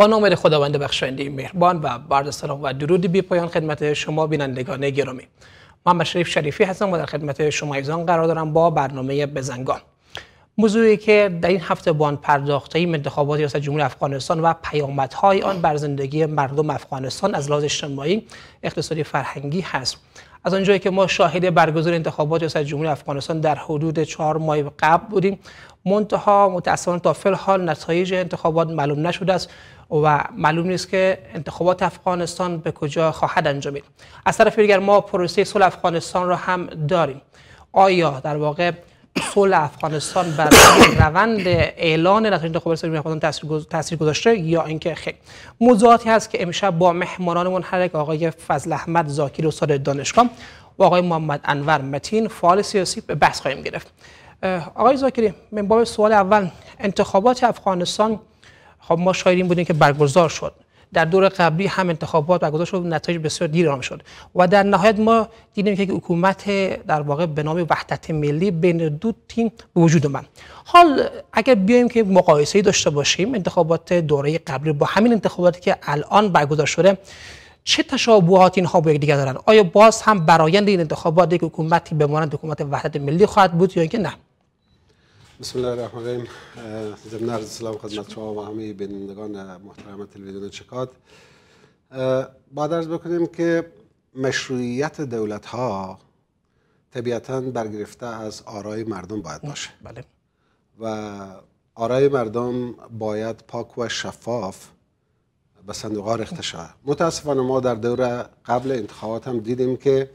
با نام خداوند بخشاینده مهربان و برد سلام و درود بی پایان خدمت شما بینندگان گرامی من مشریف شریفی هستم و در خدمت شما ایزان قرار دارم با برنامه بزنگان موضوعی که در این هفته بان پرداخته ایم انتخابات ریاست جمهوری افغانستان و پیامدهای آن بر زندگی مردم افغانستان از لحاظ اجتماعی اقتصادی فرهنگی هست از آنجایی که ما شاهد برگزار انتخابات ریاست جمهوری افغانستان در حدود چهار ماه قبل بودیم منتها متاسفانه تا فل حال نتایج انتخابات معلوم نشده است و معلوم نیست که انتخابات افغانستان به کجا خواهد انجامید از طرف دیگر ما پروسه صلح افغانستان را هم داریم آیا در واقع صلح افغانستان بر روند اعلان نتایج انتخابات سوم افغانستان تاثیر, گذاشته یا اینکه خیر موضوعاتی هست که امشب با مهمانان منحرک آقای فضل احمد و استاد دانشگاه و آقای محمد انور متین فعال سیاسی به بحث خواهیم گرفت آقای زاکری من باب سوال اول انتخابات افغانستان خب ما شاید این بودیم که برگزار شد در دور قبلی هم انتخابات برگزار شد نتایج بسیار دیر اعلام شد و در نهایت ما دیدیم که حکومت در واقع به نام وحدت ملی بین دو تیم به وجود اومد حال اگر بیایم که مقایسه داشته باشیم انتخابات دوره قبلی با همین انتخاباتی که الان برگزار شده چه تشابهات اینها با یکدیگر دارند آیا باز هم برایند این انتخابات یک حکومتی به مانند حکومت وحدت ملی خواهد بود یا اینکه نه بسم الله الرحمن الرحیم ضمن عرض سلام خدمت شما و همه بینندگان محترم تلویزیون چکات بعد عرض بکنیم که مشروعیت دولت ها طبیعتا برگرفته از آرای مردم باید باشه بله. و آرای مردم باید پاک و شفاف به صندوق رخته شود متاسفانه ما در دور قبل انتخابات هم دیدیم که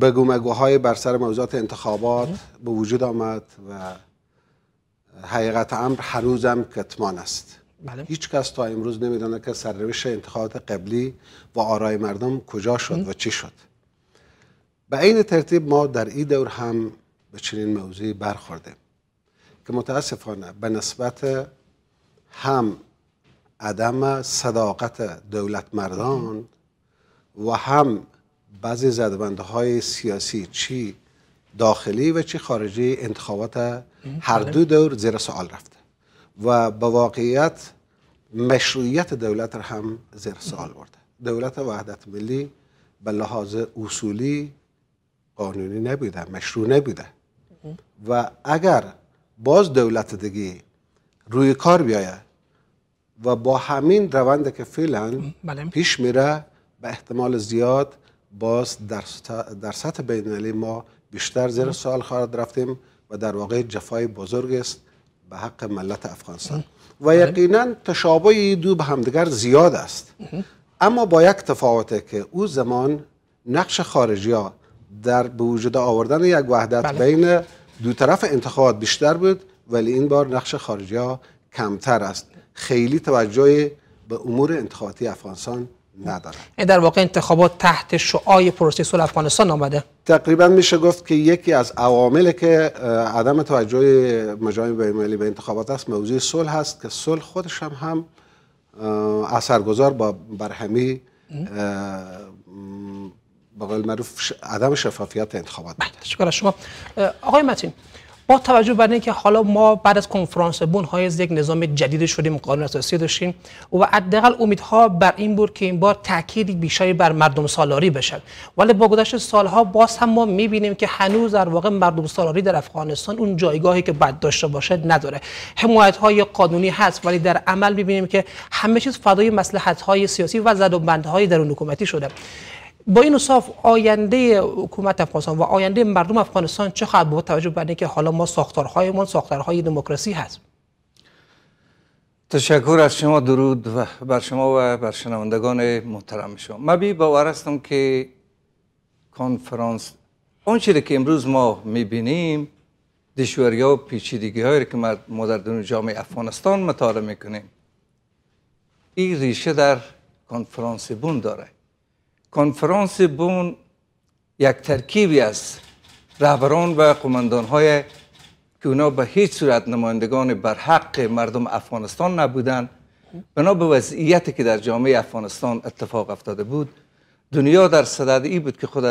بگومگوهای بر سر موضوعات انتخابات به وجود آمد و حقیقت امر روزم کتمان است بله. هیچ کس تا امروز نمیدانه که سرنوشت انتخابات قبلی و آرای مردم کجا شد و چی شد به این ترتیب ما در این دور هم به چنین موضوعی برخوردیم که متاسفانه به نسبت هم عدم صداقت دولت مردان و هم بعضی زدبنده های سیاسی چی داخلی و چی خارجی انتخابات هر دو دور زیر سوال رفته و به واقعیت مشروعیت دولت را هم زیر سوال برده دولت وحدت ملی به لحاظ اصولی قانونی نبوده مشروع نبوده و اگر باز دولت دیگه روی کار بیاید و با همین روند که فعلا بله. پیش میره به احتمال زیاد باز در سطح بینالی ما بیشتر زیر سوال خواهد رفتیم و در واقع جفای بزرگ است به حق ملت افغانستان و بله. یقینا تشابه دو به همدیگر زیاد است اما با یک تفاوته که او زمان نقش خارجی ها در به وجود آوردن یک وحدت بله. بین دو طرف انتخابات بیشتر بود ولی این بار نقش خارجی ها کمتر است خیلی توجه به امور انتخاباتی افغانستان نداره یعنی در واقع انتخابات تحت شعای پروسه صلح افغانستان آمده تقریبا میشه گفت که یکی از عوامل که عدم توجه مجامع بین‌المللی به انتخابات است موضوع صلح هست که صلح خودش هم هم اثرگذار با برهمی به معروف عدم شفافیت انتخابات بله، شکر شما آقای متین با توجه بر اینکه حالا ما بعد از کنفرانس بون های یک نظام جدید شدیم قانون اساسی داشتیم و حداقل امیدها بر این بود که این بار تاکید بیشتری بر مردم سالاری بشه ولی با گذشت سالها باز هم ما میبینیم که هنوز در واقع مردم سالاری در افغانستان اون جایگاهی که بد داشته باشد نداره حمایت های قانونی هست ولی در عمل میبینیم که همه چیز فدای مصلحت های سیاسی و زد و بند های درون حکومتی شده با این صاف آینده حکومت افغانستان و آینده مردم افغانستان چه خواهد بود توجه به که حالا ما ساختارهایمان ساختارهای دموکراسی هست تشکر از شما درود و بر شما و بر شنوندگان محترم شما من بی باور هستم که کنفرانس چیزی که امروز ما میبینیم دشواری ها و پیچیدگی هایی که ما در جامعه افغانستان مطالعه میکنیم این ریشه در کنفرانس بون داره کنفرانس بون یک ترکیبی از رهبران و قماندان های که اونا به هیچ صورت نمایندگان حق مردم افغانستان نبودند بنا به وضعیتی که در جامعه افغانستان اتفاق افتاده بود دنیا در صدد ای بود که خود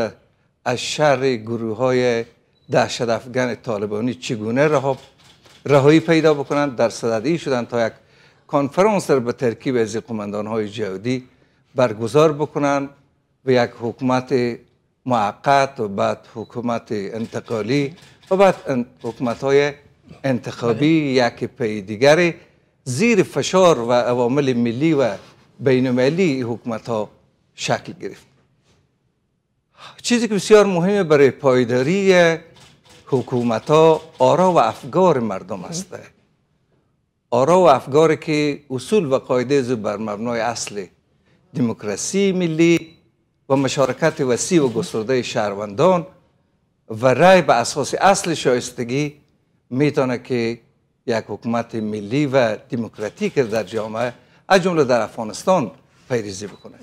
از شر گروه های دهشت افغان طالبانی چگونه رها رهایی پیدا بکنند در صدد ای شدن تا یک کنفرانس را به ترکیب از قماندان های جهادی برگزار بکنند به یک حکومت معقد و بعد حکومت انتقالی و بعد حکومت های انتخابی یک پی دیگر زیر فشار و عوامل ملی و بین المللی حکومت ها شکل گرفت چیزی که بسیار مهمه برای پایداری حکومت ها آرا و افگار مردم است آرا و افگار که اصول و قاعده بر مبنای اصل دموکراسی ملی و مشارکت وسیع و گسترده شهروندان و رای به اساس اصل شایستگی میتونه که یک حکومت ملی و دموکراتیک در جامعه از جمله در افغانستان پیریزی بکنه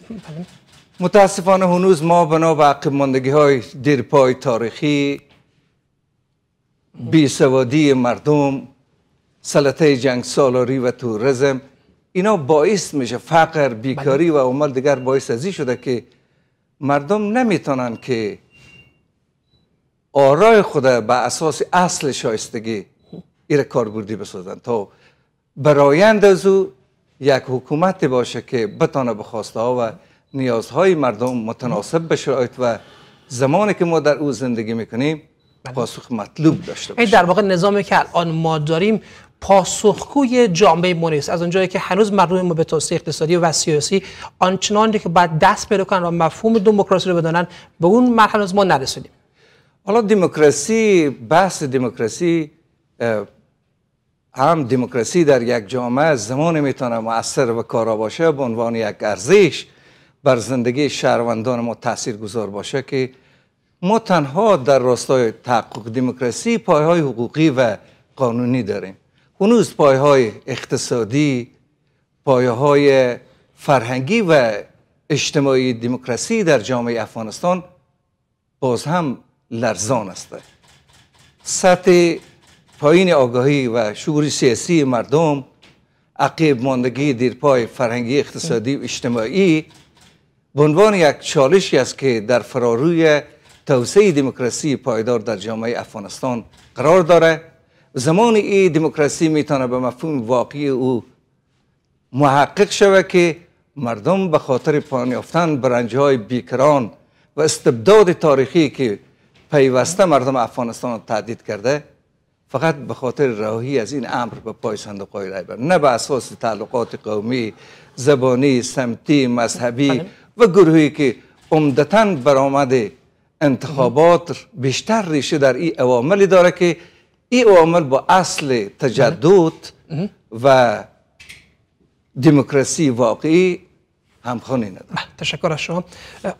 متاسفانه هنوز ما بنا به عقب ماندگی های دیرپای تاریخی بیسوادی مردم سلطه جنگ سالاری و تورزم اینا باعث میشه فقر بیکاری بله. و عمل دیگر باعث ازی شده که مردم نمیتونن که آرای خود به اساس اصل شایستگی ایر کاربردی بسازن تا برایند از او یک حکومت باشه که بتانه به ها و نیازهای مردم متناسب به و زمانی که ما در او زندگی میکنیم بله. پاسخ مطلوب داشته باشه در واقع نظامی که الان ما داریم پاسخگوی جامعه نیست از اونجایی که هنوز مردم ما به توسعه اقتصادی و سیاسی آنچنان که باید دست پیدا کنن و مفهوم دموکراسی رو بدانن به اون مرحله ما نرسیدیم حالا دموکراسی بحث دموکراسی هم دموکراسی در یک جامعه زمانی میتونه مؤثر و کارا باشه به عنوان یک ارزش بر زندگی شهروندان ما تاثیر گذار باشه که ما تنها در راستای تحقق دموکراسی پایهای حقوقی و قانونی داریم هنوز پایه های اقتصادی پایه های فرهنگی و اجتماعی دموکراسی در جامعه افغانستان باز هم لرزان است سطح پایین آگاهی و شعور سیاسی مردم عقیب ماندگی دیرپای فرهنگی اقتصادی و اجتماعی به عنوان یک چالشی است که در فراروی توسعه دموکراسی پایدار در جامعه افغانستان قرار دارد زمان ای دموکراسی میتونه به مفهوم واقعی او محقق شود که مردم به خاطر پایان یافتن برنج های بیکران و استبداد تاریخی که پیوسته مردم افغانستان تهدید کرده فقط به خاطر راهی از این امر به پای صندوق رای بر نه به اساس تعلقات قومی زبانی سمتی مذهبی بله. و گروهی که عمدتا برآمد انتخابات بیشتر ریشه در این عواملی داره که این عامل با اصل تجدد و دموکراسی واقعی همخوانی نداره تشکر از شما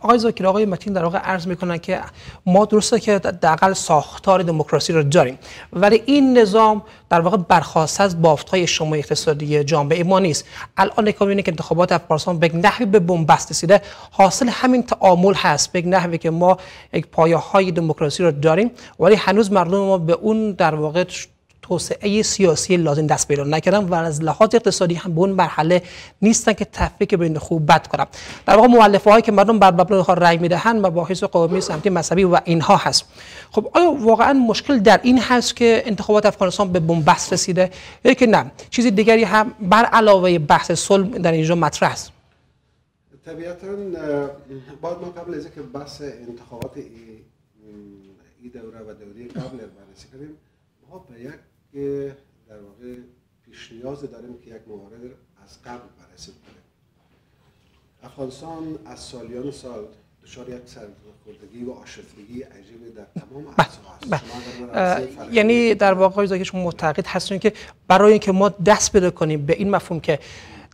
آقای زاکر آقای متین در واقع عرض میکنن که ما درسته که دقل ساختار دموکراسی را داریم ولی این نظام در واقع برخواست از های شما اقتصادی جامعه ما نیست الان نکام اینه که انتخابات افغانستان به نحوی به بنبست رسیده حاصل همین تعامل هست به نحوی که ما یک پایه های دموکراسی را داریم ولی هنوز مردم ما به اون در واقع توسعه سیاسی لازم دست پیدا نکردن و از لحاظ اقتصادی هم به اون مرحله نیستن که تفکیک بین خوب بد کنم در واقع مؤلفه هایی که مردم بر مبنای آنها رأی میدهند مباحث قومی سمتی مذهبی و اینها هست خب آیا واقعا مشکل در این هست که انتخابات افغانستان به بنبست رسیده یا که نه چیزی دیگری هم بر علاوه بحث صلح در اینجا مطرح است طبیعتا باید ما قبل از اینکه بحث انتخابات ای دوره و دوره قبل بررسی کنیم ما به که در واقع پیش نیاز داریم که یک موارد از قبل بررسی کنیم افغانستان از سالیان سال دچار یک سرخوردگی و آشفتگی عجیب در تمام هست بله، بله. یعنی در واقع که شما معتقد هستون که برای اینکه ما دست پیدا کنیم به این مفهوم که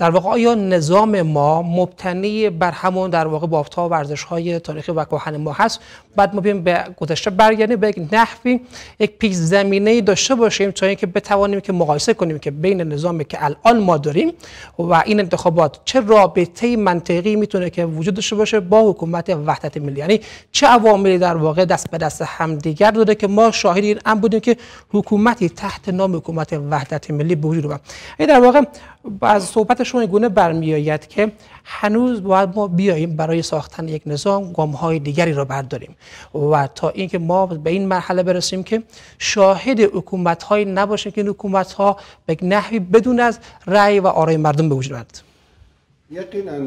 در واقع آیا نظام ما مبتنی بر همون در واقع ها و ورزش های تاریخی و کهن ما هست بعد ما بیم به گذشته برگردیم به یک نحوی یک پیش زمینه داشته باشیم تا اینکه بتوانیم که مقایسه کنیم که بین نظامی که الان ما داریم و این انتخابات چه رابطه منطقی میتونه که وجود داشته باشه با حکومت وحدت ملی یعنی چه عواملی در واقع دست به دست همدیگر داده که ما شاهد این ام بودیم که حکومتی تحت نام حکومت وحدت ملی به وجود اومد این یعنی در واقع از صحبت شما گونه برمیآید که هنوز باید ما بیاییم برای ساختن یک نظام گام های دیگری را برداریم و تا اینکه ما به این مرحله برسیم که شاهد حکومت های نباشه که این حکومت ها به نحوی بدون از رأی و آرای مردم به وجود آمد یقینا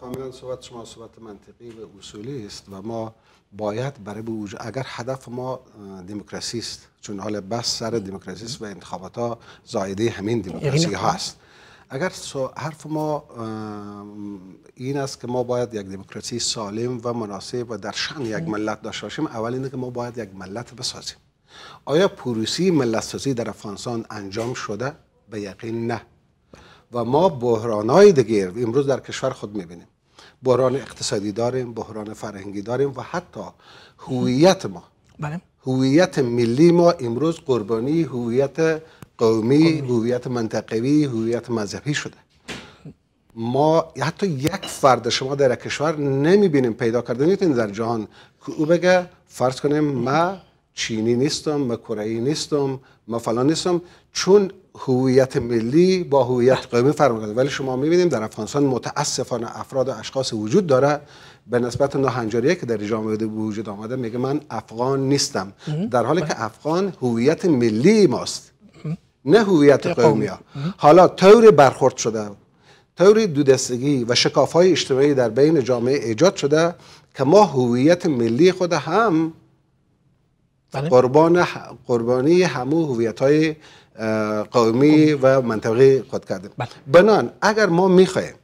کاملا صحبت شما صحبت منطقی و اصولی است و ما باید برای بوجود اگر هدف ما دموکراسی است چون حال بس سر دموکراسی است و انتخابات ها زایده همین دموکراسی هست. اگر حرف ما این است که ما باید یک دموکراسی سالم و مناسب و در شن یک ملت داشته باشیم اول اینه که ما باید یک ملت بسازیم آیا پروسی ملت سازی در افغانستان انجام شده به یقین نه و ما بحرانهای دیگر امروز در کشور خود میبینیم بحران اقتصادی داریم بحران فرهنگی داریم و حتی هویت ما بله هویت ملی ما امروز قربانی هویت قومی هویت منطقوی هویت مذهبی شده ما حتی یک فرد شما در کشور نمی بینیم پیدا کرده این یعنی در جهان که او بگه فرض کنیم ما چینی نیستم ما کره نیستم ما فلان نیستم چون هویت ملی با هویت قومی فرق داره ولی شما می بینیم در افغانستان متاسفانه افراد و اشخاص وجود داره به نسبت که در جامعه وجود آمده میگه من افغان نیستم در حالی که افغان هویت ملی ماست نه هویت قومی ها حالا طور برخورد شده طور دودستگی و شکاف های اجتماعی در بین جامعه ایجاد شده که ما هویت ملی خود هم بله. قربان قربانی همو هویت های قومی و منطقه خود کردیم بله. بنان اگر ما میخوایم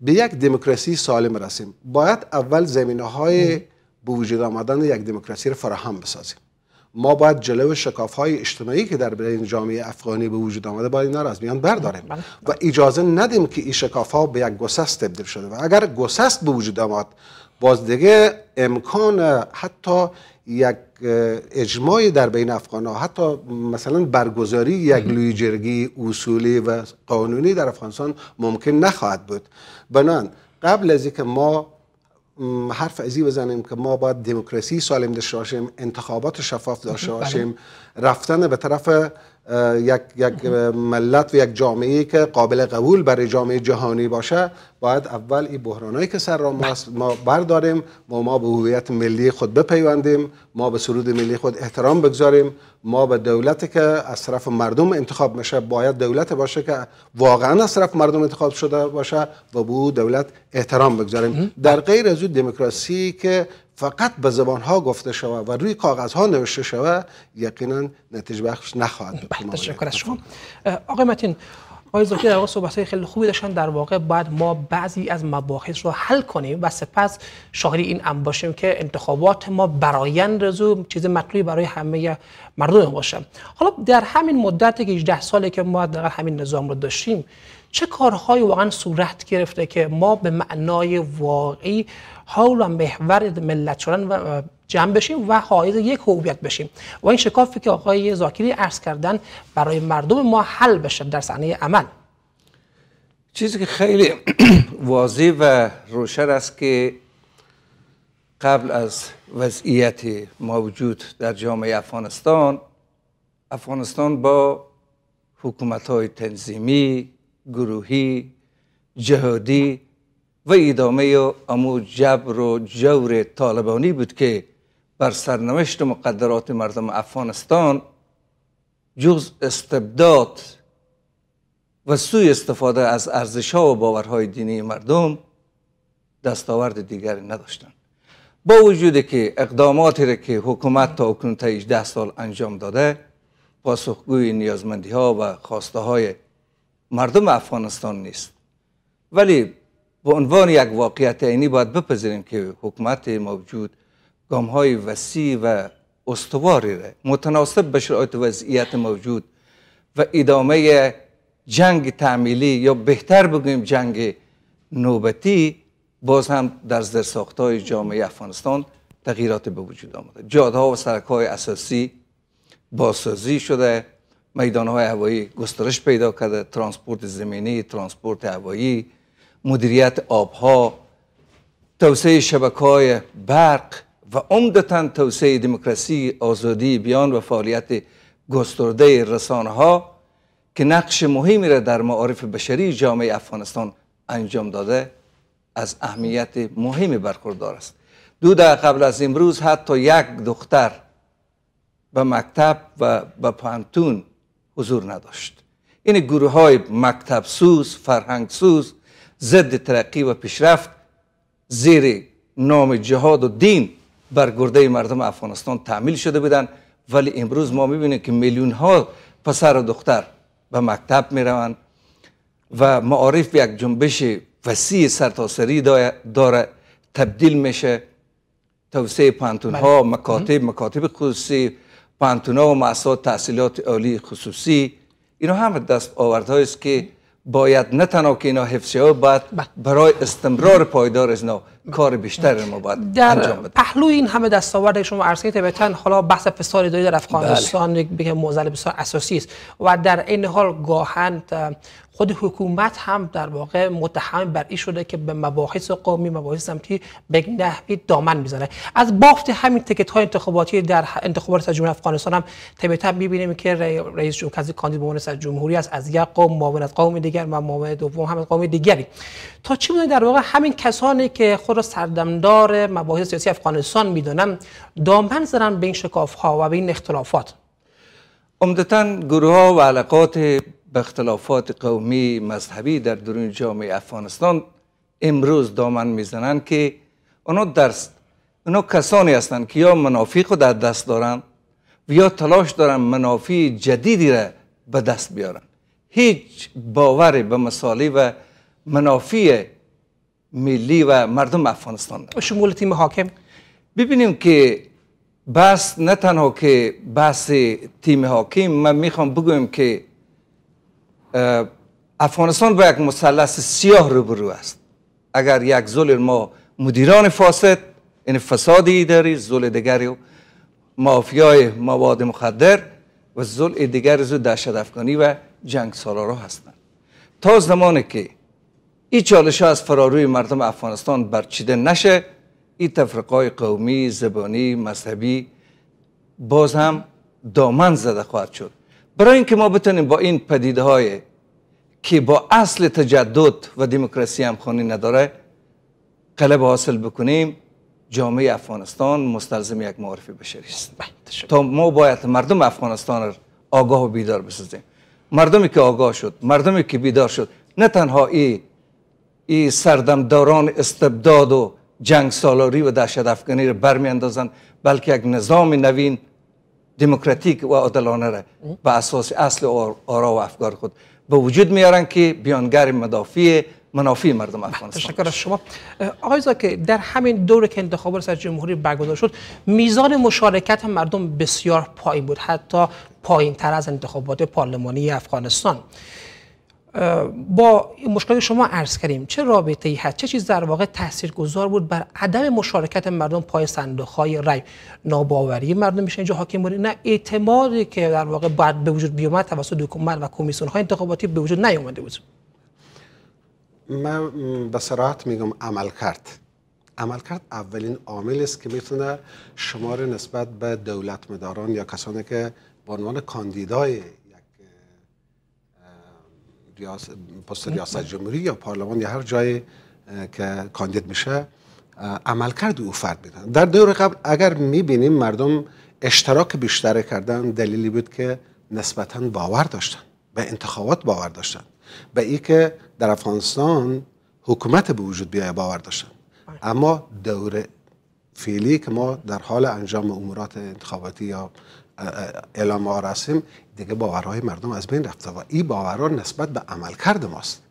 به یک دموکراسی سالم رسیم باید اول زمینه های به وجود آمدن یک دموکراسی را فراهم بسازیم ما باید جلو شکاف های اجتماعی که در بین جامعه افغانی به وجود آمده باید اینا را از میان برداریم بله. و اجازه ندیم که این شکاف ها به یک گسست تبدیل شده و اگر گسست به وجود آمد باز دیگه امکان حتی یک اجماع در بین افغان ها حتی مثلا برگزاری یک جرگی اصولی و قانونی در افغانستان ممکن نخواهد بود بنان قبل از اینکه ما حرف ازی بزنیم که ما باید دموکراسی سالم داشته باشیم انتخابات شفاف داشته بله. باشیم رفتن به طرف یک, یک ملت و یک جامعه که قابل قبول برای جامعه جهانی باشه باید اول این بحرانایی که سر را ما برداریم و ما به هویت ملی خود بپیوندیم ما به سرود ملی خود احترام بگذاریم ما به دولتی که از طرف مردم انتخاب میشه باید دولت باشه که واقعا از طرف مردم انتخاب شده باشه و به دولت احترام بگذاریم در غیر از دموکراسی که فقط به زبان ها گفته شود و روی کاغذ ها نوشته شود یقینا نتیجه بخش نخواهد بود بله، تشکر از شما آقای متین آقای زاکی در صحبت های خیلی خوبی داشتن در واقع بعد ما بعضی از مباحث رو حل کنیم و سپس شاهد این ام باشیم که انتخابات ما برایند رزو چیز مطلوبی برای همه مردم باشه حالا در همین مدت که 18 ساله که ما در همین نظام رو داشتیم چه کارهایی واقعا صورت گرفته که ما به معنای واقعی حول و محور ملت شدن و جمع بشیم و حائز یک هویت بشیم و این شکافی که آقای زاکری عرض کردن برای مردم ما حل بشه در صحنه عمل چیزی که خیلی واضح و روشن است که قبل از وضعیت موجود در جامعه افغانستان افغانستان با حکومت های تنظیمی گروهی جهادی و ادامه امو جبر و جور طالبانی بود که بر سرنوشت مقدرات مردم افغانستان جز استبداد و سوی استفاده از ارزش ها و باورهای دینی مردم دستاورد دیگری نداشتند با وجود که اقداماتی را که حکومت تا اکنون تا 18 سال انجام داده پاسخگوی نیازمندی ها و خواسته های مردم افغانستان نیست ولی به عنوان یک واقعیت عینی باید بپذیریم که حکومت موجود گام های وسیع و استواری را متناسب به شرایط وضعیت موجود و ادامه جنگ تعمیلی یا بهتر بگویم جنگ نوبتی باز هم در زیر های جامعه افغانستان تغییرات به وجود آمده جادها و سرک های اساسی بازسازی شده میدان های هوایی گسترش پیدا کرده ترانسپورت زمینی ترانسپورت هوایی مدیریت آبها توسعه شبکه‌های برق و عمدتا توسعه دموکراسی آزادی بیان و فعالیت گسترده رسانه ها که نقش مهمی را در معارف بشری جامعه افغانستان انجام داده از اهمیت مهمی برخوردار است دو دقیقه قبل از امروز حتی یک دختر به مکتب و به پانتون حضور نداشت این گروه های مکتب سوز، فرهنگ سوز ضد ترقی و پیشرفت زیر نام جهاد و دین بر گرده مردم افغانستان تعمیل شده بودند ولی امروز ما میبینیم که میلیون ها پسر و دختر به مکتب میروند و معارف یک جنبش وسیع سرتاسری داره تبدیل میشه توسعه پانتون ها بله. مکاتب مکاتب خصوصی پانتون ها و مؤسسات تحصیلات عالی خصوصی اینا همه دست آورده است که باید نه تنها که اینا حفظ ها باید بله. برای استمرار پایدار از کار بیشتر ما باید در انجام بده پهلو این همه که شما عرض کردید حالا بحث فساد داری در افغانستان بله. یک بله. بسیار اساسی است و در این حال گاهند خود حکومت هم در واقع متهم بر این شده که به مباحث قومی مباحث سمتی به نحوی دامن میزنه از بافت همین تکت های انتخاباتی در انتخابات جمهوری افغانستان هم طبیعتا میبینیم که رئیس جمهور کاندید به سر جمهوری است از یک قوم معاون از قوم دیگر و معاون دوم هم از قوم دیگری تا چه در واقع همین کسانی که خود را سردمدار مباحث سیاسی افغانستان میدونن دامن زدن به شکاف ها و به این اختلافات عمدتا گروه ها و علاقات به اختلافات قومی مذهبی در درون جامعه افغانستان امروز دامن میزنند که اونا درست اونا کسانی هستند که یا منافی خود در دست دارند یا تلاش دارند منافی جدیدی را به دست بیارن هیچ باوری به مصالح و منافی ملی و مردم افغانستان ندارد شمول تیم حاکم ببینیم که بس نه تنها که بحث تیم حاکم من میخوام بگویم که افغانستان با یک مثلث سیاه روبرو است اگر یک زل ما مدیران فاسد این فسادی اداری زل دیگری مافیای مواد مخدر و زل دیگر زود دهشت افغانی و جنگ سالارا هستند تا زمانی که این چالش از فراروی مردم افغانستان برچیده نشه این تفرقای قومی، زبانی، مذهبی باز هم دامن زده خواهد شد برای اینکه ما بتونیم با این پدیده های که با اصل تجدد و دموکراسی هم خانی نداره قلب حاصل بکنیم جامعه افغانستان مستلزم یک معرفی بشری است بله، تا ما باید مردم افغانستان را آگاه و بیدار بسازیم مردمی که آگاه شد مردمی که بیدار شد نه تنها ای ای سردمداران استبداد و جنگ سالاری و دهشت افغانی را برمی بلکه یک نظام نوین دموکراتیک و عادلانه را به اساس اصل آرا و افکار خود به وجود میارن که بیانگر مدافع منافع مردم بله، افغانستان تشکر از شما آقای که در همین دور که انتخاب سر جمهوری برگزار شد میزان مشارکت مردم بسیار پایین بود حتی پایین تر از انتخابات پارلمانی افغانستان با مشکل شما عرض کردیم چه رابطه ای هست چه چیز در واقع گذار بود بر عدم مشارکت مردم پای صندوق های رای ناباوری مردم میشه اینجا حاکم بود نه اعتمادی که در واقع بعد به وجود بیومد توسط حکومت و کمیسیون های انتخاباتی به وجود نیومده بود من به صراحت میگم عمل کرد عملکرد اولین عامل است که میتونه شما نسبت به دولت مداران یا کسانی که به عنوان کاندیدای پست ریاست جمهوری یا پارلمان یا هر جایی که کاندید میشه عمل کرد او فرد میدن در دور قبل اگر میبینیم مردم اشتراک بیشتر کردن دلیلی بود که نسبتا باور داشتن به انتخابات باور داشتن به ای که در افغانستان حکومت به وجود بیای باور داشتن بله. اما دور فعلی که ما در حال انجام امورات انتخاباتی یا اعلام رسیم دیگه باورهای مردم از بین رفته و این باورها نسبت به عمل عملکرد ماست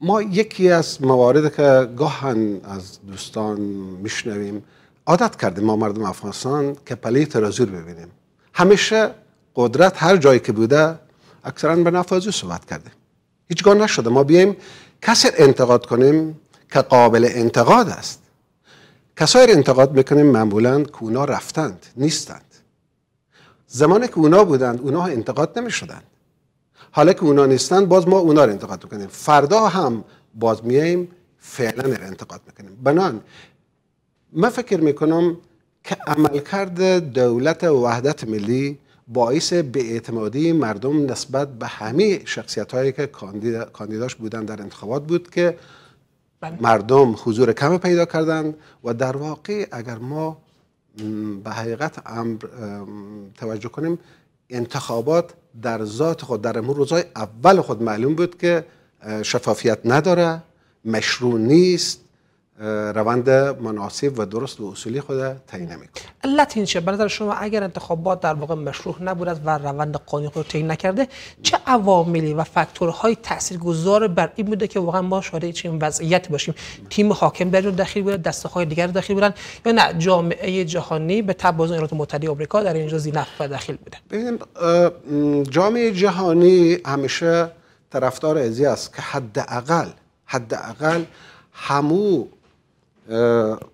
ما یکی از موارد که گاهن از دوستان میشنویم عادت کردیم ما مردم افغانستان که پلیت ترازور ببینیم همیشه قدرت هر جایی که بوده اکثرا به نفع صحبت کرده هیچگاه نشده ما بیایم کسی انتقاد کنیم که قابل انتقاد است کسایی انتقاد میکنیم معمولا کونا رفتند نیستند زمانی که اونا بودند اونا انتقاد نمی شدند حالا که اونا نیستند، باز ما اونا رو انتقاد میکنیم فردا هم باز میاییم فعلا رو انتقاد میکنیم بنان من فکر میکنم که عملکرد دولت وحدت ملی باعث اعتمادی مردم نسبت به همه شخصیت هایی که کاندیداش بودند در انتخابات بود که بله. مردم حضور کم پیدا کردند و در واقع اگر ما به حقیقت امر توجه کنیم انتخابات در ذات خود در امور روزهای اول خود معلوم بود که شفافیت نداره مشروع نیست روند مناسب و درست و اصولی خود تعیین میکنه علت این چه به شما اگر انتخابات در واقع مشروع نبود و روند قانونی خود تعیین نکرده چه عواملی و فاکتورهای تاثیرگذار بر این بوده که واقعا ما شاهد چنین وضعیت باشیم تیم حاکم در دخیل بوده دسته های دیگر داخل بودن یا نه جامعه جهانی به تبع ایالات متحده آمریکا در اینجا زینف داخل بوده ببینید جامعه جهانی همیشه طرفدار ازی است که حداقل حداقل همو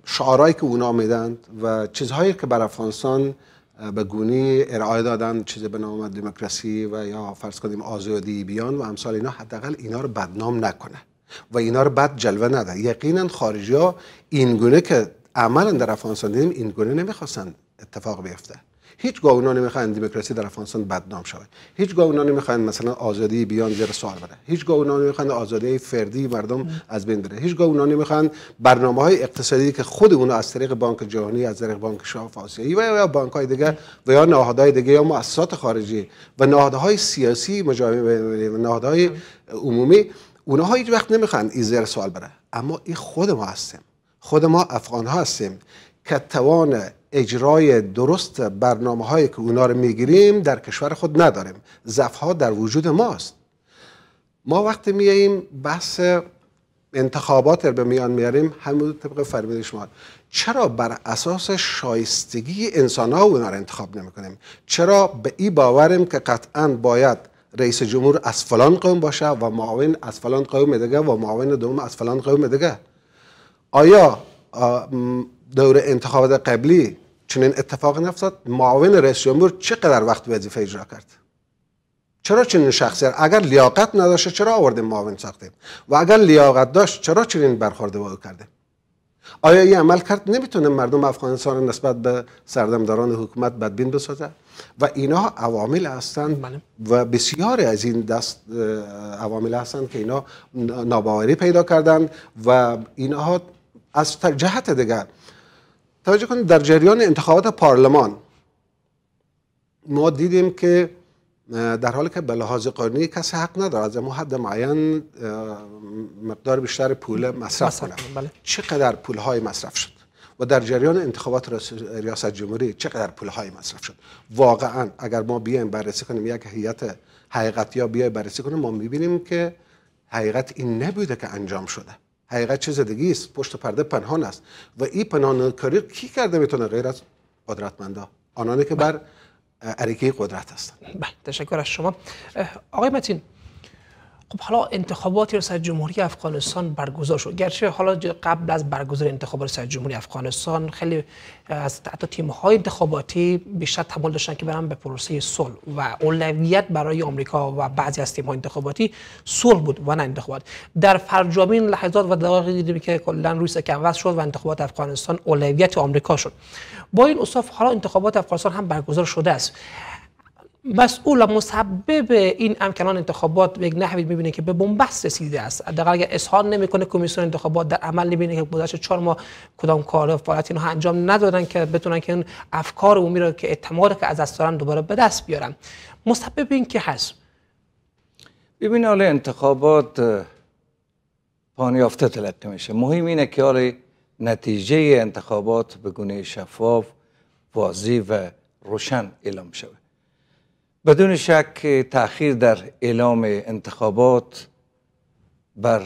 شعارهایی که اونا میدند و چیزهایی که بر افغانستان به گونه ارائه دادن چیزی به نام دموکراسی و یا فرض کنیم آزادی بیان و امثال اینا حداقل اینا رو بدنام نکنه و اینا رو بد جلوه نده یقینا خارجی ها این گونه که عملا در افغانستان دیدیم این گونه نمیخواستن اتفاق بیفته هیچگاه اونا نمیخوان دموکراسی در افغانستان بدنام شود هیچگاه اونا نمیخوان مثلا آزادی بیان زیر سوال بره هیچ اونا نمیخوان آزادی فردی مردم از بین بره هیچگاه اونا نمیخوان برنامه های اقتصادی که خود اونا از طریق بانک جهانی از طریق بانک شاف آسیایی و یا بانک های و یا نهادهای دیگه یا مؤسسات خارجی و نهادهای سیاسی مجامع و نهادهای عمومی اونها هیچ وقت نمیخوان این زیر سوال بره اما این خود ما هستیم خود ما افغان ها هستیم که توان اجرای درست برنامه هایی که اونا رو میگیریم در کشور خود نداریم ضعف ها در وجود ماست ما وقتی میاییم بحث انتخابات رو به میان میاریم همون طبق فرمود شما چرا بر اساس شایستگی انسان ها اونا رو انتخاب نمیکنیم چرا به این باوریم که قطعا باید رئیس جمهور از فلان قوم باشه و معاون از فلان قوم دیگه و معاون دوم از فلان قوم دیگه آیا دور انتخابات قبلی این اتفاق نفتاد معاون رئیس جمهور چقدر وقت وظیفه اجرا کرد چرا چنین شخصی اگر لیاقت نداشته چرا آورده معاون ساختیم و اگر لیاقت داشت چرا چنین برخورده با او کردیم آیا این عمل کرد نمیتونه مردم افغانستان نسبت به سردمداران حکومت بدبین بسازه و اینا عوامل هستند بله. و بسیاری از این دست عوامل هستند که اینا ناباوری پیدا کردند و اینها از جهت توجه کنید در جریان انتخابات پارلمان ما دیدیم که در حالی که به لحاظ قانونی کسی حق نداره از حد معین مقدار بیشتر پول مصرف کنه بله. چقدر پول های مصرف شد و در جریان انتخابات ریاست جمهوری چقدر پول های مصرف شد واقعا اگر ما بیایم بررسی کنیم یک هیئت حقیقت یا بیای بررسی کنیم ما میبینیم که حقیقت این نبوده که انجام شده حقیقت چه زندگی است پشت پرده پنهان است و این کاری کی کرده میتونه غیر از قدرتمندا آنانی که بله. بر اریکی قدرت هستند بله، تشکر از شما آقای متین خب حالا انتخابات ریاست جمهوری افغانستان برگزار شد گرچه حالا قبل از برگزار انتخابات ریاست جمهوری افغانستان خیلی از تیم‌های تیم های انتخاباتی بیشتر تمایل داشتن که برن به پروسه صلح و اولویت برای آمریکا و بعضی از تیم های انتخاباتی صلح بود و نه انتخابات در فرجامین لحظات و دقایقی دیدیم که کلا روی سکه شد و انتخابات افغانستان اولویت آمریکا شد با این اوصاف حالا انتخابات افغانستان هم برگزار شده است مسئول و مسبب این امکان انتخابات به یک نحوی میبینه که به بنبست رسیده است در اگر اظهار نمیکنه کمیسیون انتخابات در عمل میبینه که گذشت چهار ماه کدام کار و فعالیت اینها انجام ندادن که بتونن که اون افکار عمومی را که اعتماد که از دست دارن دوباره به دست بیارن مسبب این که هست ببینید حالا انتخابات پانیافته تلقی میشه مهم اینه که حالا نتیجه انتخابات به گونه شفاف واضح و روشن اعلام شود بدون شک تأخیر در اعلام انتخابات بر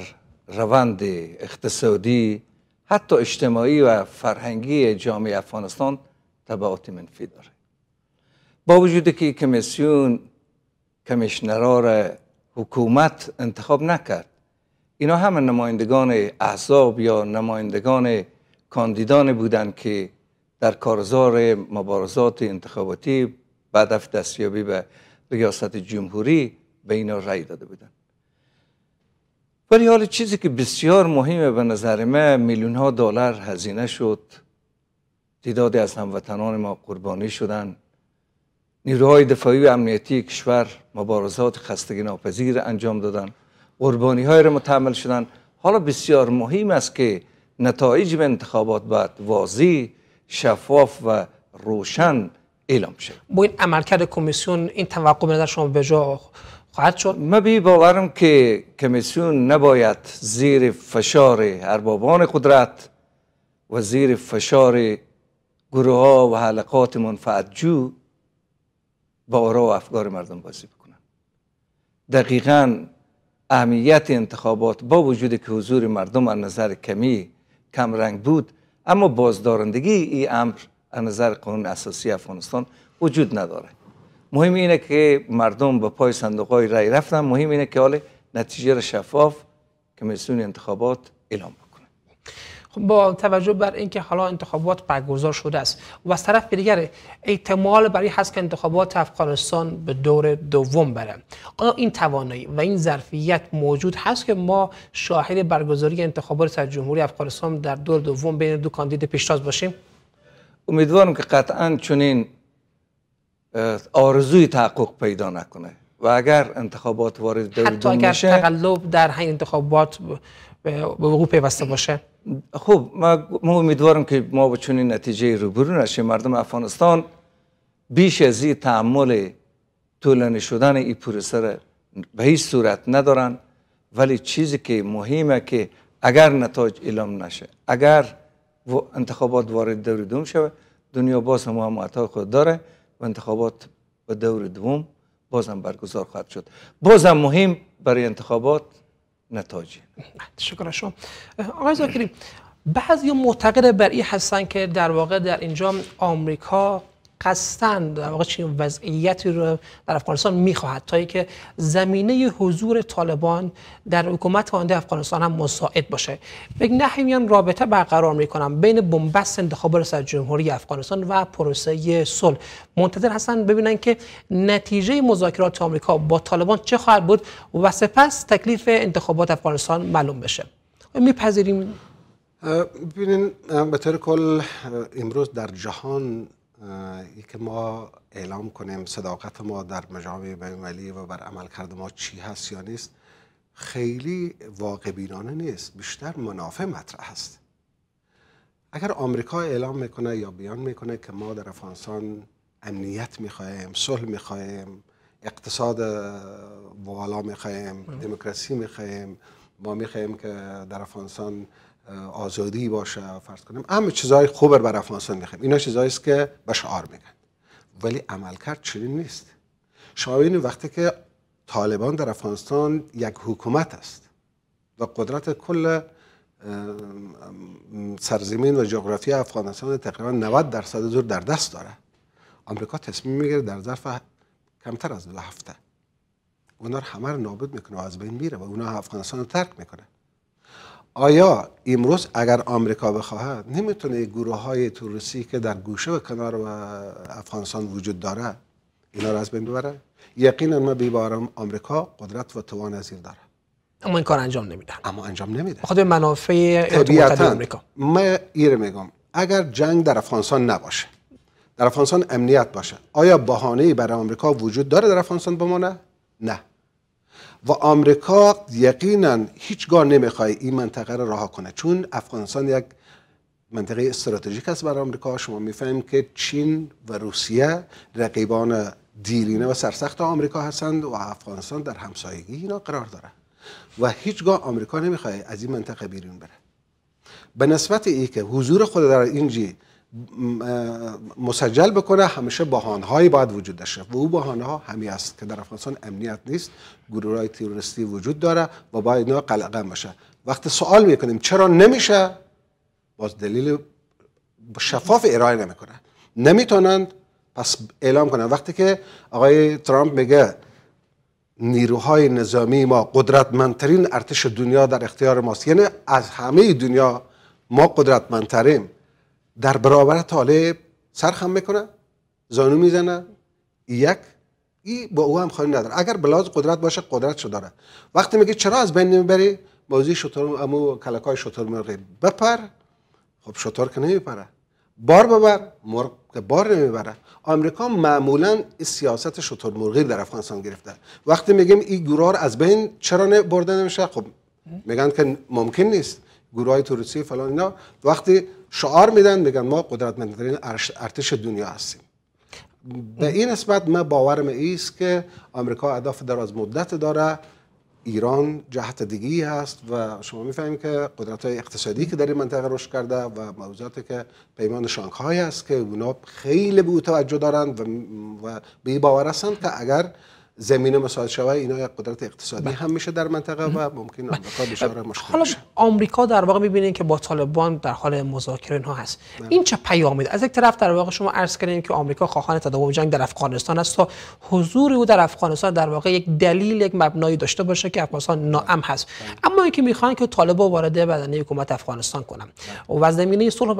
روند اقتصادی حتی اجتماعی و فرهنگی جامعه افغانستان تبعات منفی داره با وجود که کمیسیون کمیشنرار حکومت انتخاب نکرد اینا همه نمایندگان احزاب یا نمایندگان کاندیدان بودند که در کارزار مبارزات انتخاباتی بعد از دستیابی به ریاست جمهوری به اینا رأی داده بودن ولی حال چیزی که بسیار مهمه به نظر من میلیون ها دلار هزینه شد تعدادی از هموطنان ما قربانی شدند نیروهای دفاعی و امنیتی کشور مبارزات خستگی ناپذیر انجام دادند قربانی های را متحمل شدند حالا بسیار مهم است که نتایج انتخابات باید واضی شفاف و روشن اعلام شد. با این عملکرد کمیسیون این توقع به نظر شما به جا خواهد شد من بی باورم که کمیسیون نباید زیر فشار اربابان قدرت و زیر فشار گروه ها و حلقات جو با آرا و افکار مردم بازی بکنن دقیقا اهمیت انتخابات با وجود که حضور مردم از نظر کمی کم رنگ بود اما بازدارندگی این امر از نظر قانون اساسی افغانستان وجود نداره مهم اینه که مردم به پای صندوق های رای رفتن مهم اینه که حال نتیجه را شفاف کمیسیون انتخابات اعلام بکنه خب با توجه بر اینکه حالا انتخابات برگزار شده است و از طرف دیگر احتمال برای هست که انتخابات افغانستان به دور دوم بره آیا این توانایی و این ظرفیت موجود هست که ما شاهد برگزاری انتخابات سر جمهوری افغانستان در دور دوم بین دو کاندید پیشتاز باشیم امیدوارم که قطعا چنین آرزوی تحقق پیدا نکنه و اگر انتخابات وارد میشه. حتی اگر تقلب در همین انتخابات به وقوع پیوسته باشه خب ما امیدوارم که ما با چنین نتیجه روبرو نشیم مردم افغانستان بیش از این تعمل طولانی شدن این پروسه را به هیچ صورت ندارن ولی چیزی که مهمه که اگر نتایج اعلام نشه اگر و انتخابات وارد دور دوم شود دنیا باز هم هم خود داره و انتخابات به دور دوم باز هم برگزار خواهد شد باز هم مهم برای انتخابات نتایج شکر شما آقای زاکری بعضی معتقد بر این هستن که در واقع در اینجا آمریکا قصدن در واقع چنین وضعیتی رو در افغانستان میخواهد تا اینکه زمینه حضور طالبان در حکومت آینده افغانستان هم مساعد باشه به نحوی رابطه برقرار میکنم بین بنبست انتخاب رئیس جمهوری افغانستان و پروسه صلح منتظر هستن ببینن که نتیجه مذاکرات آمریکا با طالبان چه خواهد بود و سپس تکلیف انتخابات افغانستان معلوم بشه میپذیریم ببینین به طور کل امروز در جهان که ما اعلام کنیم صداقت ما در مجامع بینالمللی و بر عمل ما چی هست یا نیست خیلی واقع بینانه نیست بیشتر منافع مطرح هست اگر آمریکا اعلام میکنه یا بیان میکنه که ما در افغانستان امنیت میخواهیم صلح میخواهیم اقتصاد بالا میخواهیم دموکراسی میخواهیم ما میخواهیم که در افغانستان آزادی باشه فرض کنیم اما چیزهای خوب بر افغانستان میخوایم اینا چیزایی است که به شعار میگن ولی عملکرد چنین نیست شما وقتی که طالبان در افغانستان یک حکومت است و قدرت کل سرزمین و جغرافی افغانستان تقریبا 90 درصد زور در دست داره آمریکا تصمیم میگیره در ظرف کمتر از دو هفته اونا رو همه رو نابود میکنه و از بین میره و اونا افغانستان رو ترک میکنه آیا امروز اگر آمریکا بخواهد نمیتونه گروه های توریستی که در گوشه و کنار و افغانستان وجود داره اینا را از بین ببره یقینا ما بیبارم آمریکا قدرت و توان از داره اما این کار انجام نمیده اما انجام نمیده خود منافع طبیعتا آمریکا من میگم اگر جنگ در افغانستان نباشه در افغانستان امنیت باشه آیا بهانه‌ای برای آمریکا وجود داره در افغانستان بمانه نه و آمریکا یقینا هیچگاه نمیخواد این منطقه را رها کنه چون افغانستان یک منطقه استراتژیک است برای آمریکا شما میفهمید که چین و روسیه رقیبان دیرینه و سرسخت آمریکا هستند و افغانستان در همسایگی اینا قرار داره و هیچگاه آمریکا نمیخواد از این منطقه بیرون بره به نسبت ای که حضور خود در اینجی مسجل بکنه همیشه بهانهایی باید وجود داشته و او بهانه ها همی است که در افغانستان امنیت نیست گروه های تروریستی وجود داره و باید اینا قلقم باشه. وقتی سوال میکنیم چرا نمیشه باز دلیل شفاف ارائه نمیکنن نمیتونند پس اعلام کنن وقتی که آقای ترامپ میگه نیروهای نظامی ما قدرتمندترین ارتش دنیا در اختیار ماست یعنی از همه دنیا ما قدرتمندتریم در برابر طالب سرخم میکنه، زانو میزنه، یک ای با او هم خواهی نداره اگر بلاز قدرت باشه قدرت شو داره وقتی میگه چرا از بین نمیبری بازی شطور امو کلکای شطور مرغی بپر خب شطور که نمیپره بار ببر مرغ که بار نمیبره آمریکا معمولا سیاست شطور مرغی در افغانستان گرفته وقتی میگیم این گروه از بین چرا برده نمیشه خب میگن که ممکن نیست گروه های توریستی فلان اینا وقتی شعار میدن میگن ما قدرتمندترین ارتش دنیا هستیم به این نسبت من باورم ایست که آمریکا اهداف دراز مدت داره ایران جهت دیگی هست و شما میفهمید که قدرت های اقتصادی که در این منطقه رشد کرده و موضوعاتی که پیمان شانگهای است که اونا خیلی به او توجه دارند و, و به باور هستند که اگر زمینه مساعد شوه اینا یک قدرت اقتصادی بله. هم میشه در منطقه و ممکن آمریکا بشاره مشکل حالا آمریکا در واقع میبینه که با طالبان در حال مذاکره ها هست بله. این چه پیامی از یک طرف در واقع شما عرض کردین که آمریکا خواهان تداوم جنگ در افغانستان است تا حضور او در افغانستان در واقع یک دلیل یک مبنایی داشته باشه که افغانستان ناام هست بله. اما اینکه میخوان که طالبان وارد بدنه حکومت افغانستان کنم و زمینه صلح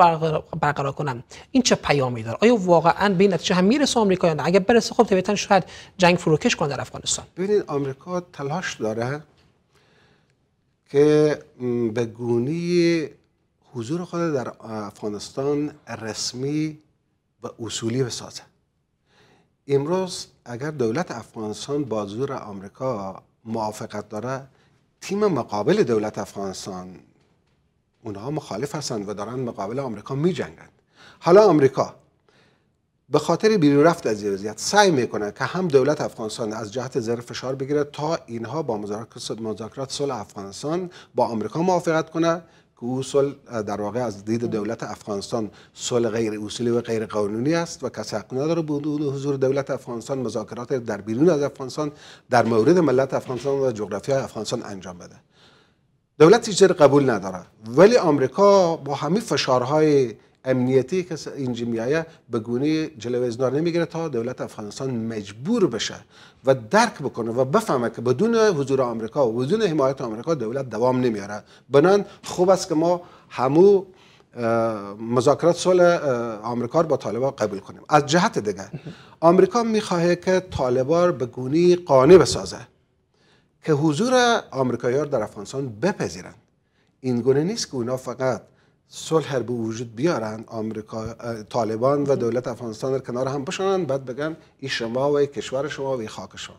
برقرار کنم این چه پیامی داره آیا واقعا به چه هم میرسه آمریکا یا نه اگر برسه خب طبیعتا شاید جنگ فروکش در افغانستان ببینید آمریکا تلاش داره که به گونه حضور خود در افغانستان رسمی و اصولی بسازه امروز اگر دولت افغانستان با زور آمریکا موافقت داره تیم مقابل دولت افغانستان اونها مخالف هستند و دارن مقابل آمریکا می جنگند حالا آمریکا به خاطر بیرون رفت از وضعیت، سعی میکنه که هم دولت افغانستان از جهت زیر فشار بگیره تا اینها با مذاکرات صلح افغانستان با آمریکا موافقت کنه که او در واقع از دید دولت افغانستان صلح غیر اصولی و غیر قانونی است و کسی حق نداره به حضور دولت افغانستان مذاکرات در بیرون از افغانستان در مورد ملت افغانستان و جغرافی افغانستان انجام بده دولت هیچ قبول نداره ولی آمریکا با همه فشارهای امنیتی که این میایه به گونه جلوی ازنار نمیگیره تا دولت افغانستان مجبور بشه و درک بکنه و بفهمه که بدون حضور آمریکا و بدون حمایت آمریکا دولت دوام نمیاره بنان خوب است که ما همو مذاکرات صلح آمریکا رو با طالبان قبول کنیم از جهت دیگه آمریکا میخواهه که طالبار به گونه قانع بسازه که حضور آمریکایی‌ها در افغانستان بپذیرند این گونه نیست که اونا فقط صلح هر به وجود بیارن آمریکا طالبان و دولت افغانستان در کنار هم بشنن بعد بگن این شما و ای کشور شما و ای خاک شما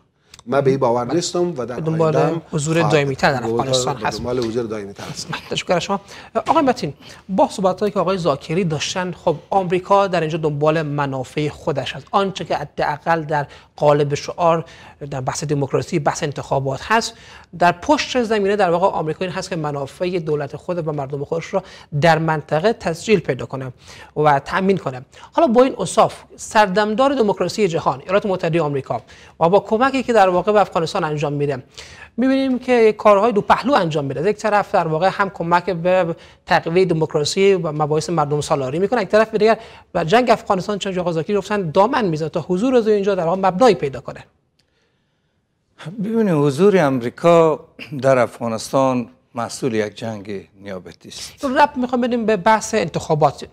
ما به این باور بله. نیستم و در دنبال حضور دائمی تر در افغانستان هست دنبال حضور دائمی تر هست تشکر شما آقای متین با صحبت که آقای زاکری داشتن خب آمریکا در اینجا دنبال منافع خودش است آنچه که حداقل در قالب شعار در بحث دموکراسی بحث انتخابات هست در پشت زمینه در واقع آمریکا این هست که منافع دولت خود و مردم خودش را در منطقه تسجیل پیدا کنه و تامین کنه حالا با این اوصاف سردمدار دموکراسی جهان ایالات متحده آمریکا و با کمکی که در واقع واقع به افغانستان انجام میده میبینیم که کارهای دو پهلو انجام میده از یک طرف در واقع هم کمک به تقویه دموکراسی و مباحث مردم سالاری میکنه یک طرف دیگر و جنگ افغانستان چون جوازاکی رفتن گفتن دامن میزنه تا حضور از اینجا در واقع مبنای پیدا کنه ببینید حضور امریکا در افغانستان محصول یک جنگ نیابتی است. رب میخوام بدیم به بحث انتخابات.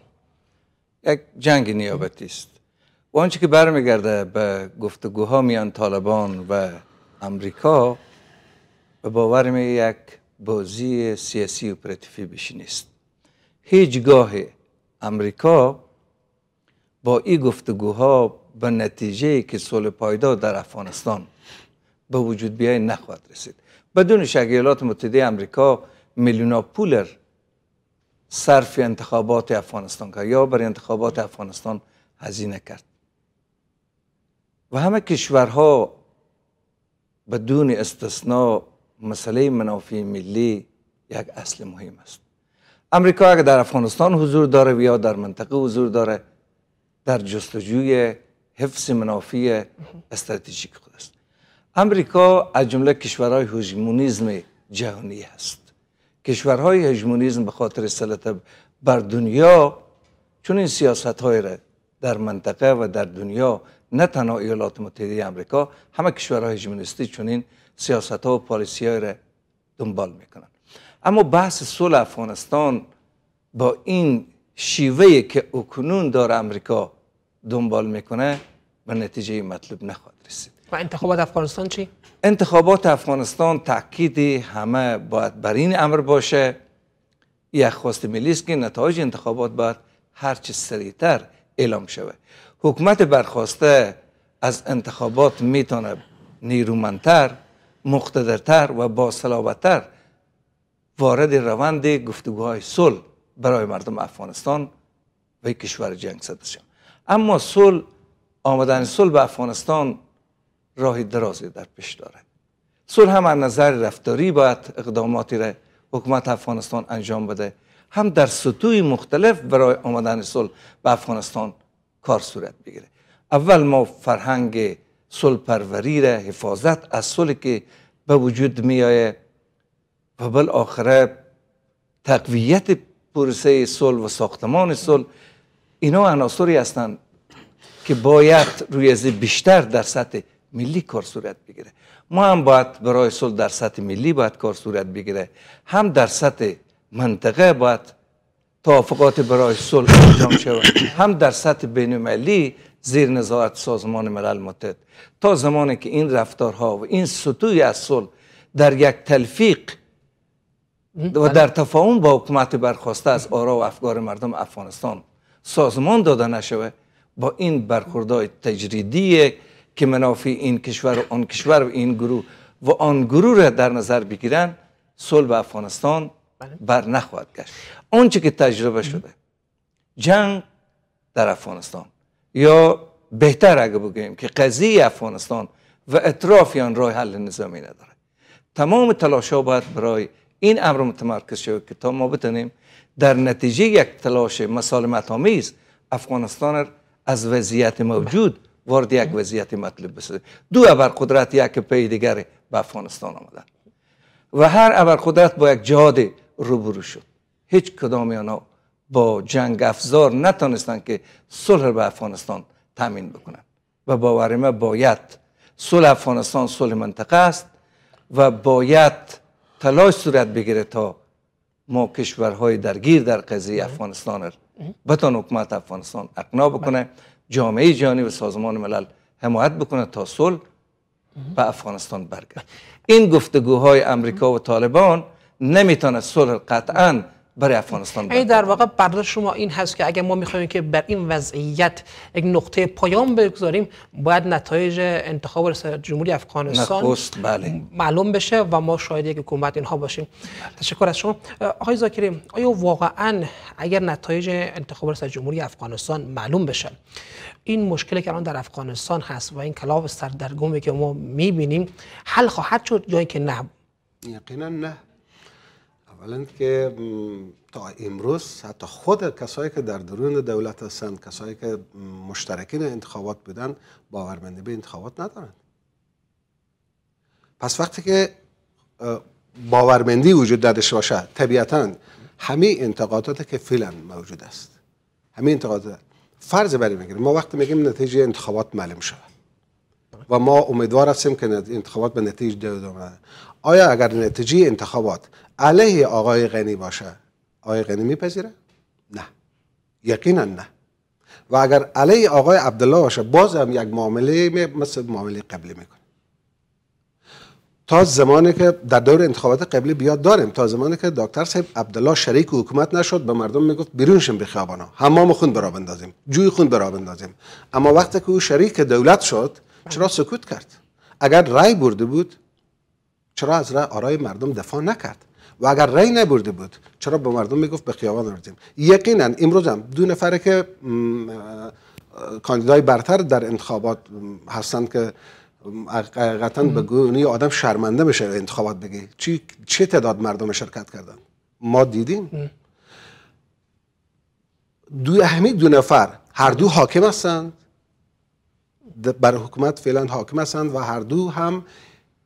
یک جنگ نیابتی است. و آنچه که برمیگرده به گفتگوها میان طالبان و امریکا به باور یک بازی سیاسی پرتیفی بشی نیست هیچگاه امریکا با این گفتگوها به نتیجه که صلح پایدار در افغانستان به وجود بیای نخواهد رسید بدون شک ایالات متحده امریکا میلیون پولر صرف انتخابات افغانستان کرد یا برای انتخابات افغانستان هزینه کرد و همه کشورها بدون استثنا مسئله منافع ملی یک اصل مهم است امریکا اگر در افغانستان حضور داره و یا در منطقه حضور داره در جستجوی حفظ منافع استراتژیک خود است امریکا از جمله کشورهای هژمونیزم جهانی است کشورهای هژمونیزم به خاطر سلطه بر دنیا چون این سیاست های را در منطقه و در دنیا نه تنها ایالات متحده آمریکا همه کشورهای جمهوری چنین سیاست ها و پالیسی های را دنبال میکنن اما بحث صلح افغانستان با این شیوه که اکنون داره امریکا دنبال میکنه به نتیجه مطلوب نخواهد رسید و انتخابات افغانستان چی؟ انتخابات افغانستان تاکید همه باید بر این امر باشه یک خواست ملی که نتایج انتخابات باید هرچی سریعتر اعلام شود حکومت برخواسته از انتخابات میتونه نیرومندتر مقتدرتر و باصلابتتر وارد روند گفتگوهای صلح برای مردم افغانستان و کشور جنگ زده اما صلح آمدن صلح به افغانستان راه درازی در پیش داره. صلح هم از نظر رفتاری باید اقداماتی را حکومت افغانستان انجام بده هم در سطوح مختلف برای آمدن صلح به افغانستان کار صورت بگیره اول ما فرهنگ صلح پروری را حفاظت از صلح که به وجود می آید و بالاخره تقویت پروسه صلح و ساختمان صلح اینا عناصری هستند که باید روی از بیشتر در سطح ملی کار صورت بگیره ما هم باید برای صلح در سطح ملی باید کار صورت بگیره هم در سطح منطقه باید توافقات برای صلح انجام شود هم در سطح بین المللی زیر نظارت سازمان ملل متحد تا زمانی که این رفتارها و این سطوی از صلح در یک تلفیق و بله. در تفاهم با حکومت برخواسته از آرا و افکار مردم افغانستان سازمان داده نشوه با این برخوردهای تجریدی که منافع این کشور و آن کشور و این گروه و آن گروه را در نظر بگیرن صلح به افغانستان بله. بر نخواهد گشت آنچه که تجربه شده جنگ در افغانستان یا بهتر اگه بگوییم که قضیه افغانستان و اطرافیان راه حل نظامی نداره تمام تلاش ها باید برای این امر متمرکز شود که تا ما بتونیم در نتیجه یک تلاش مسالمت آمیز افغانستان از وضعیت موجود بله. وارد یک وضعیت مطلوب بسازیم دو قدرت یک پی دیگر به افغانستان آمدن و هر ابرقدرت با یک جهاد روبرو شد هیچ کدام آنها با جنگ افزار نتانستند که صلح به افغانستان تامین بکنند و باور باید صلح افغانستان صلح منطقه است و باید تلاش صورت بگیره تا ما کشورهای درگیر در قضیه افغانستان را بتان حکومت افغانستان اقنا بکنه جامعه جهانی و سازمان ملل حمایت بکنه تا صلح به افغانستان برگرد این گفتگوهای امریکا و طالبان نمیتونه صلح قطعا برای افغانستان این در واقع برای شما این هست که اگر ما میخوایم که بر این وضعیت یک نقطه پایان بگذاریم باید نتایج انتخاب رئیس جمهوری افغانستان بله. معلوم بشه و ما شاید یک حکومت اینها باشیم تشکر از شما آقای زاکری آیا واقعا اگر نتایج انتخاب رئیس جمهوری افغانستان معلوم بشه این مشکلی که الان در افغانستان هست و این کلاف سردرگمی که ما میبینیم حل خواهد شد یا که نه یقینا نه اولا که تا امروز حتی خود کسایی که در درون دولت هستند کسایی که مشترکین انتخابات بودن باورمندی به انتخابات ندارند پس وقتی که باورمندی وجود داشته باشه طبیعتا همه انتقاداتی که فعلا موجود است همه انتقادات فرض بریم میگیریم ما وقتی میگیم نتیجه انتخابات معلوم شود و ما امیدوار هستیم که انتخابات به نتیجه دوم آیا اگر نتیجه انتخابات علیه آقای غنی باشه آقای غنی میپذیره؟ نه یقینا نه و اگر علیه آقای عبدالله باشه باز هم یک معامله مثل معامله قبلی میکنه تا زمانی که در دور انتخابات قبلی بیاد داریم تا زمانی که دکتر صاحب عبدالله شریک حکومت نشد به مردم میگفت شین به خیابانا حمام خون برا بندازیم جوی خون برا بندازیم اما وقتی که او شریک دولت شد چرا سکوت کرد اگر رای برده بود چرا از آرای مردم دفاع نکرد و اگر رای نبرده بود چرا به مردم میگفت به خیابان بردیم یقینا امروز هم دو نفره که کاندیدای برتر در انتخابات هستند که حقیقتا به گونه آدم شرمنده میشه انتخابات بگی چی چه تعداد مردم شرکت کردن ما دیدیم دو اهمی دو نفر هر دو حاکم هستند بر حکومت فعلا حاکم هستند و هر دو هم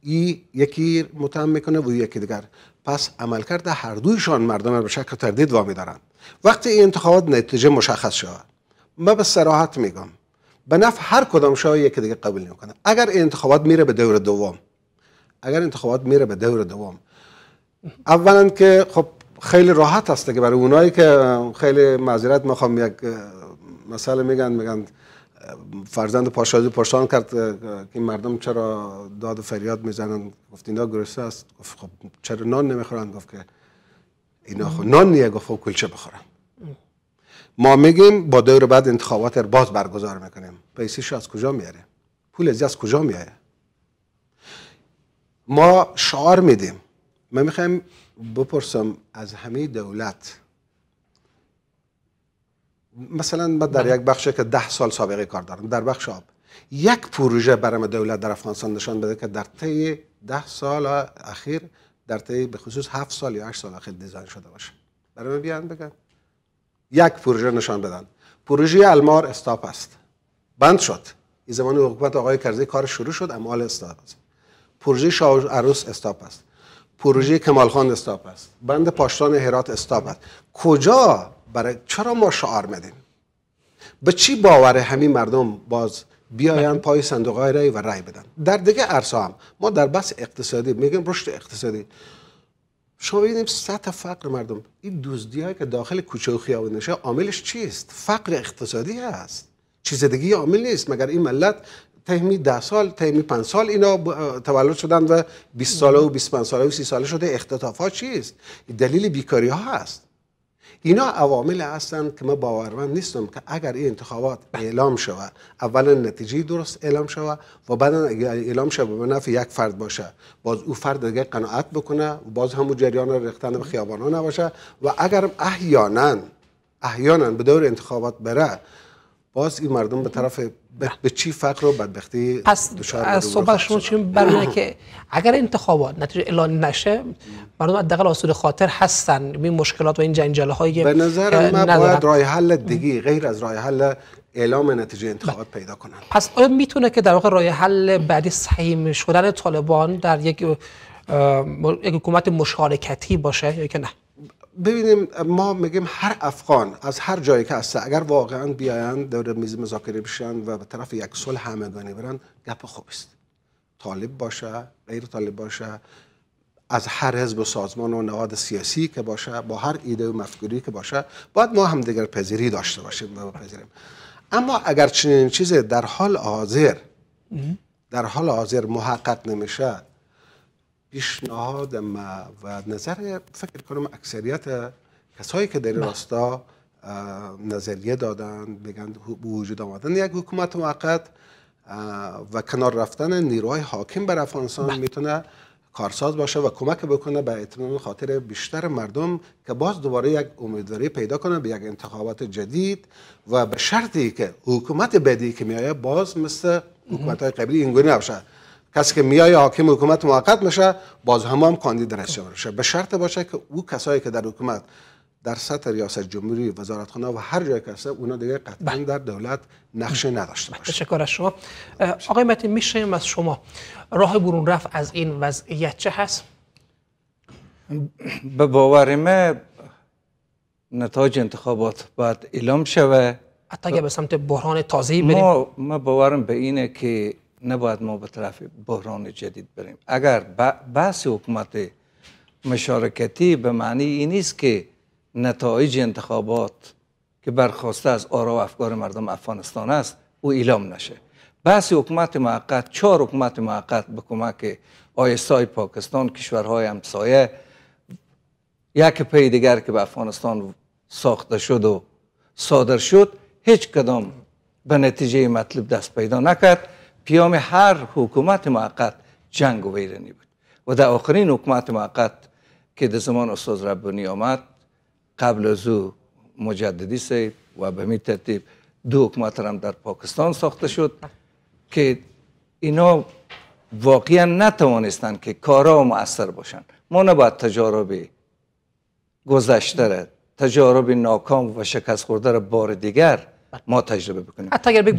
ای یکی متهم میکنه و یکی دیگر پس کرده هر دویشان مردم به شکل تردید وامی دارند وقتی این انتخابات نتیجه مشخص شود من به سراحت میگم به نفع هر کدام شاه یکی دیگه قبول نمیکنه اگر انتخابات میره به دور دوم اگر انتخابات میره به دور دوم اولا که خب خیلی راحت است که برای اونایی که خیلی معذرت میخوام یک مسئله میگن میگن فرزند پاشازی پرسان کرد که مردم چرا داد و فریاد میزنن گفت اینا گرسنه است گفت خب چرا نان نمیخورن گفت که اینا خب نان نیه گفت خب کلچه بخورن ما میگیم با دور بعد انتخابات باز برگزار میکنیم پیسیش از کجا میاره پول از از کجا میاره ما شعار میدیم ما میخوایم بپرسم از همه دولت مثلا ما در بله. یک بخش که ده سال سابقه کار دارم در بخش آب یک پروژه برام دولت در افغانستان نشان بده که در طی ده سال اخیر در طی به خصوص هفت سال یا هشت سال اخیر دیزاین شده باشه برای بیان بگن یک پروژه نشان بدن پروژه المار استاپ است بند شد این زمان حکومت آقای کرزی کار شروع شد اما حال استاپ است پروژه شاه عروس استاپ است پروژه کمالخان استاپ است بند پاشتان هرات استاپ است کجا برای چرا ما شعار میدیم به چی باور همین مردم باز بیاین پای صندوق های رای و رای بدن در دیگه عرصه هم ما در بحث اقتصادی میگیم رشد اقتصادی شما ببینیم سطح فقر مردم این دزدی که داخل کوچه و خیابون نشه عاملش چیست فقر اقتصادی هست چیز دیگه عامل نیست مگر این ملت تهمی ده سال تهمی پنج سال اینا تولد شدن و 20 ساله و 25 ساله و 30 ساله شده اختطافات چیست دلیل بیکاری ها هست اینا عوامل هستند که من باورمند نیستم که اگر این انتخابات اعلام شود اولا نتیجه درست اعلام شود و بعدا اعلام شود به نفع یک فرد باشه باز او فرد دیگه قناعت بکنه و باز همون جریان ریختن به خیابان ها نباشه و اگر احیانا احیانا به دور انتخابات بره باز این مردم به طرف به چی فقر و بدبختی پس از صبح شما چیم برمینه که اگر انتخابات نتیجه اعلان نشه مردم دقل آسود خاطر هستن این مشکلات و این جنجاله های به نظر من باید راه حل دیگی غیر از راه حل اعلام نتیجه انتخابات بله. پیدا کنن پس آیا میتونه که در واقع راه حل بعدی سهیم شدن طالبان در یک یک حکومت مشارکتی باشه یا که نه ببینیم ما میگیم هر افغان از هر جایی که هست اگر واقعا بیایند دور میز مذاکره بشن و به طرف یک صلح همگانی برن گپ خوب است طالب باشه غیر طالب باشه از هر حزب و سازمان و نهاد سیاسی که باشه با هر ایده و مفکوری که باشه باید ما هم دیگر پذیری داشته باشیم و بپذیریم اما اگر چنین چیزی در حال حاضر در حال حاضر محقق نمیشه پیشنهاد ما و نظر فکر کنم اکثریت کسایی که در بله. راستا نظریه دادن بگن به وجود آمدن یک حکومت موقت و کنار رفتن نیروهای حاکم بر افغانستان بله. میتونه کارساز باشه و کمک بکنه به اطمینان خاطر بیشتر مردم که باز دوباره یک امیدواری پیدا کنه به یک انتخابات جدید و به شرطی که حکومت بدی که میایه باز مثل حکومت های قبلی اینگونه نباشه کسی که میای حاکم حکومت موقت میشه باز هم هم کاندید رئیس میشه به شرط باشه که او کسایی که در حکومت در سطح ریاست جمهوری وزارتخانه و هر جای که هسته اونا دیگه قطعا بله. در دولت نقشه بله. نداشته باشه تشکر از شما آقای متی میشیم از شما راه برون رفت از این وضعیت چه هست به باور نتایج انتخابات باید اعلام شوه حتی اگه به سمت بحران تازه بریم ما باورم به اینه که نباید ما به طرف بحران جدید بریم اگر بحث حکومت مشارکتی به معنی این نیست که نتایج انتخابات که برخواسته از آرا و افکار مردم افغانستان است او اعلام نشه بحث حکومت موقت چهار حکومت موقت به کمک آیسای پاکستان کشورهای همسایه یک پی دیگر که به افغانستان ساخته شد و صادر شد هیچ کدام به نتیجه مطلب دست پیدا نکرد پیام هر حکومت موقت جنگ و ویرانی بود و در آخرین حکومت موقت که در زمان استاد ربانی آمد قبل از او مجددی سیب و به می ترتیب دو حکومت هم در پاکستان ساخته شد که اینا واقعا نتوانستند که کارا و مؤثر باشند ما نباید تجارب گذشته را تجارب ناکام و شکست خورده را بار دیگر بله. ما تجربه بکنیم حتی اگر به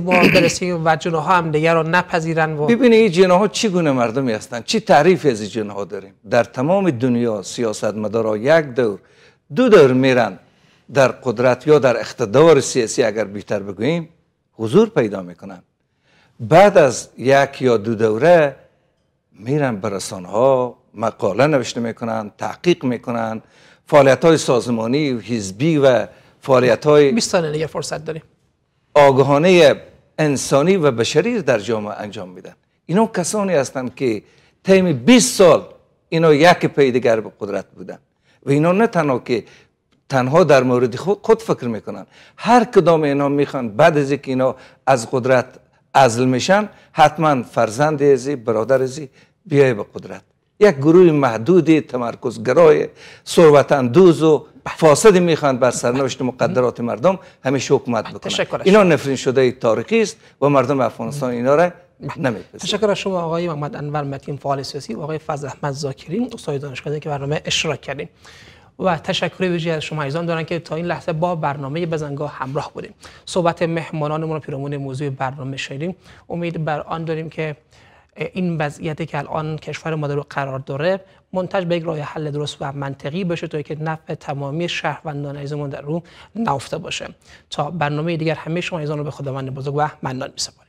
با درسی و جناها هم دیگر رو نپذیرن و ببینید این جناها چی گونه مردمی هستند چی تعریف از این جناها داریم در تمام دنیا سیاستمدارا یک دور دو دور میرن در قدرت یا در اقتدار سیاسی اگر بیشتر بگوییم حضور پیدا میکنن بعد از یک یا دو دوره میرن به مقاله نوشته میکنن تحقیق میکنن فعالیت های سازمانی و حزبی و فعالیت های 20 فرصت داریم آگاهانه انسانی و بشری در جامعه انجام میدن اینا کسانی هستند که تیم 20 سال اینا یک پیدگر به قدرت بودن و اینا نه تنها که تنها در مورد خود, فکر میکنن هر کدام اینا میخوان بعد از اینکه اینا از قدرت ازل میشن حتما فرزند ازی برادر ازی بیای به قدرت یک گروه محدود تمرکزگرای سروتندوز دوز و فاسد میخوان بر سرنوشت مقدرات مردم همیشه حکومت بله، بکنن اینا نفرین شده تاریخی است و مردم افغانستان اینا را بله. نمیپذیرند تشکر از شما آقای محمد انور متین فعال سیاسی و آقای فضل احمد زاکرین استاد دانشگاهی که برنامه اشراک کردیم و تشکر ویژه از شما ایزان دارن که تا این لحظه با برنامه بزنگاه همراه بودیم صحبت مهمانانمون و پیرامون موضوع برنامه شدیم امید بر آن داریم که این وضعیتی که الان کشور ما رو قرار داره منتج به یک راه حل درست و منطقی بشه تا که نفع تمامی شهروندان ما در رو نافته باشه تا برنامه دیگر همه شما ایزان رو به خداوند بزرگ و منان سپاره.